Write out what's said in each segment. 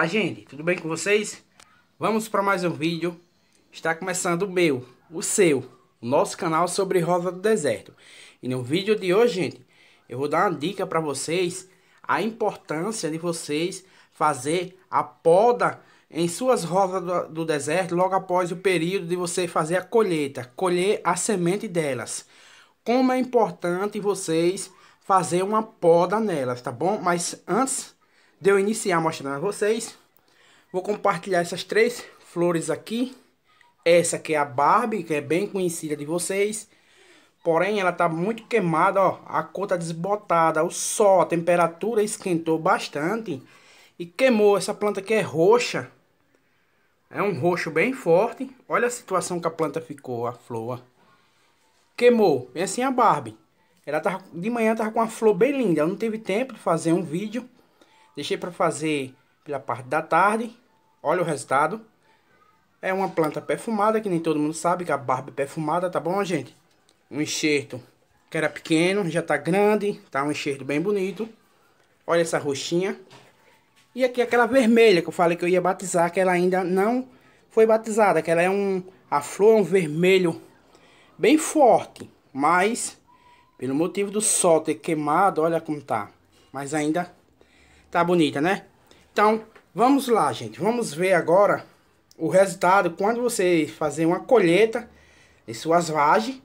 Olá gente, tudo bem com vocês? Vamos para mais um vídeo. Está começando o meu, o seu, o nosso canal sobre Rosa do Deserto. E no vídeo de hoje, gente, eu vou dar uma dica para vocês a importância de vocês fazer a poda em suas rosas do, do deserto logo após o período de você fazer a colheita, colher a semente delas. Como é importante vocês fazer uma poda nelas, tá bom? Mas antes de eu iniciar mostrando a vocês, vou compartilhar essas três flores aqui. Essa que é a Barbie, que é bem conhecida de vocês. Porém, ela tá muito queimada, ó. A cor tá desbotada, o sol, a temperatura esquentou bastante. E queimou, essa planta aqui é roxa. É um roxo bem forte. Olha a situação que a planta ficou, a flor, Queimou, E assim a Barbie. Ela tava, de manhã tava com uma flor bem linda. Eu não teve tempo de fazer um vídeo Deixei para fazer pela parte da tarde. Olha o resultado. É uma planta perfumada, que nem todo mundo sabe que a barba é perfumada, tá bom, gente? Um enxerto que era pequeno, já tá grande, tá um enxerto bem bonito. Olha essa roxinha. E aqui aquela vermelha que eu falei que eu ia batizar, que ela ainda não foi batizada, que ela é um... A flor é um vermelho bem forte, mas pelo motivo do sol ter queimado, olha como tá. Mas ainda Tá bonita, né? Então, vamos lá, gente. Vamos ver agora o resultado quando você fazer uma colheita em suas vagens.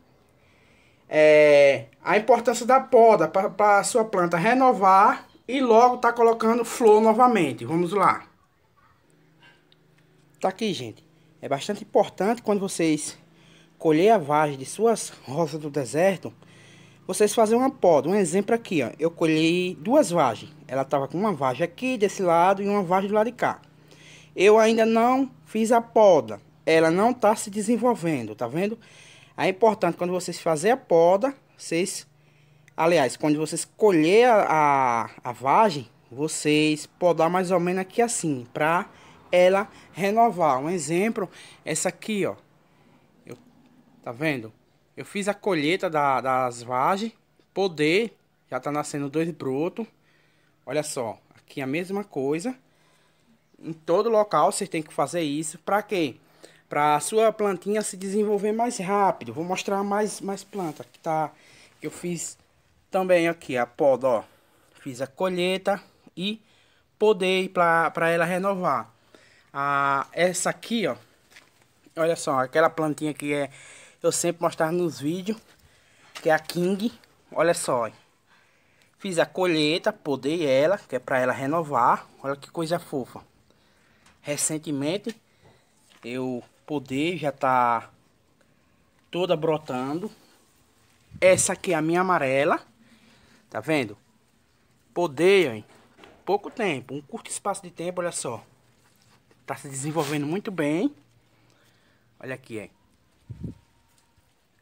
É, a importância da poda para a sua planta renovar e logo tá colocando flor novamente. Vamos lá. Tá aqui, gente. É bastante importante quando vocês colher a vagem de suas rosas do deserto vocês fazem uma poda. Um exemplo aqui, ó. Eu colhi duas vagens. Ela estava com uma vagem aqui desse lado e uma vagem do lado de cá. Eu ainda não fiz a poda. Ela não está se desenvolvendo, tá vendo? É importante quando vocês fazer a poda, vocês... Aliás, quando vocês colher a, a, a vagem, vocês podar mais ou menos aqui assim, para ela renovar. Um exemplo, essa aqui, ó. Eu, tá vendo? Eu fiz a colheita da, das vagens. Poder, já tá nascendo dois brotos. Olha só, aqui a mesma coisa. Em todo local você tem que fazer isso. Pra quê? Pra sua plantinha se desenvolver mais rápido. Vou mostrar mais, mais planta que tá... Que eu fiz também aqui, a poda, ó. Fiz a colheita e poder para ela renovar. a essa aqui, ó. Olha só, aquela plantinha que é eu sempre mostrava nos vídeos, que é a King. Olha só, fiz a colheita, podei ela, que é para ela renovar. Olha que coisa fofa. Recentemente eu podei, já tá toda brotando. Essa aqui é a minha amarela, tá vendo? Podei, hein? pouco tempo, um curto espaço de tempo, olha só. Tá se desenvolvendo muito bem. Olha aqui, hein?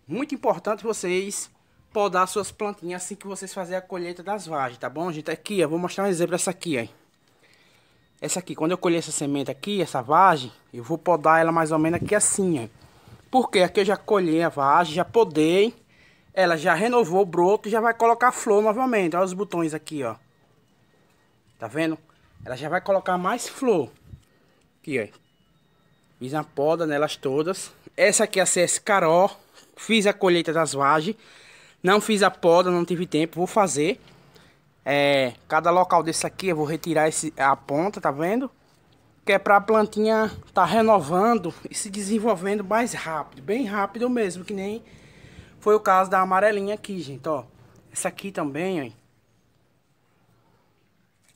Muito importante vocês podar suas plantinhas assim que vocês fazer a colheita das vagens, tá bom, gente? Aqui, eu vou mostrar um exemplo dessa aqui, aí. Essa aqui, quando eu colher essa semente aqui, essa vagem, eu vou podar ela mais ou menos aqui assim, ó. Porque aqui eu já colhi a vagem, já podei. Ela já renovou o broto e já vai colocar flor novamente. Olha os botões aqui, ó. Tá vendo? Ela já vai colocar mais flor. Aqui, ó. Fiz uma poda nelas todas. Essa aqui é a CS Carol Fiz a colheita das vagens. Não fiz a poda, não tive tempo. Vou fazer. É, cada local desse aqui eu vou retirar esse, a ponta, tá vendo? Que é pra plantinha tá renovando e se desenvolvendo mais rápido. Bem rápido mesmo, que nem foi o caso da amarelinha aqui, gente, ó. Essa aqui também,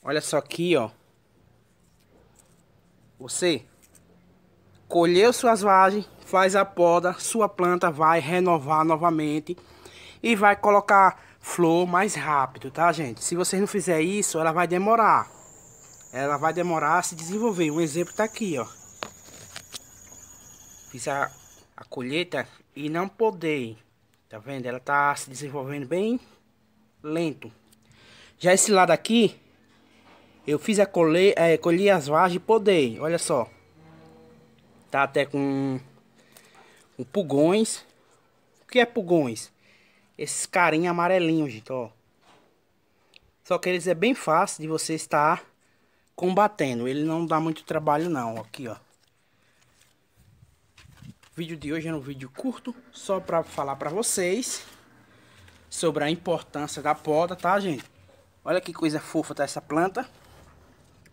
ó. Olha só aqui, ó. Você colheu suas vagens, faz a poda, sua planta vai renovar novamente e vai colocar flor mais rápido, tá, gente? Se você não fizer isso, ela vai demorar. Ela vai demorar a se desenvolver. Um exemplo tá aqui, ó. Fiz a, a colheita e não podei. Tá vendo? Ela tá se desenvolvendo bem lento. Já esse lado aqui, eu fiz a colher, é, eh, colhi as vagens e podei. Olha só. Tá até com com pulgões. O que é pulgões? Esses carinha amarelinhos, gente, ó. Só que eles é bem fácil de você estar combatendo. Ele não dá muito trabalho não, aqui, ó. O vídeo de hoje é um vídeo curto, só para falar para vocês sobre a importância da poda, tá, gente? Olha que coisa fofa tá essa planta.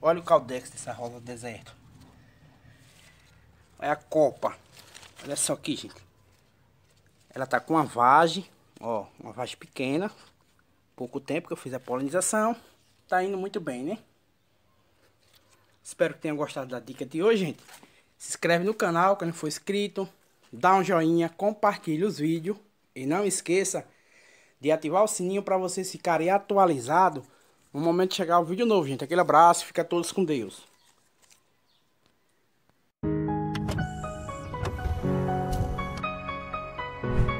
Olha o caldex dessa rosa do deserto. É a copa. Olha só aqui, gente. Ela tá com uma vagem, ó, uma vagem pequena. Pouco tempo que eu fiz a polinização. Tá indo muito bem, né? Espero que tenham gostado da dica de hoje, gente. Se inscreve no canal, quem não for inscrito. Dá um joinha, compartilha os vídeos. E não esqueça de ativar o sininho para vocês ficarem atualizados no momento de chegar o vídeo novo, gente. Aquele abraço, fica todos com Deus. thank you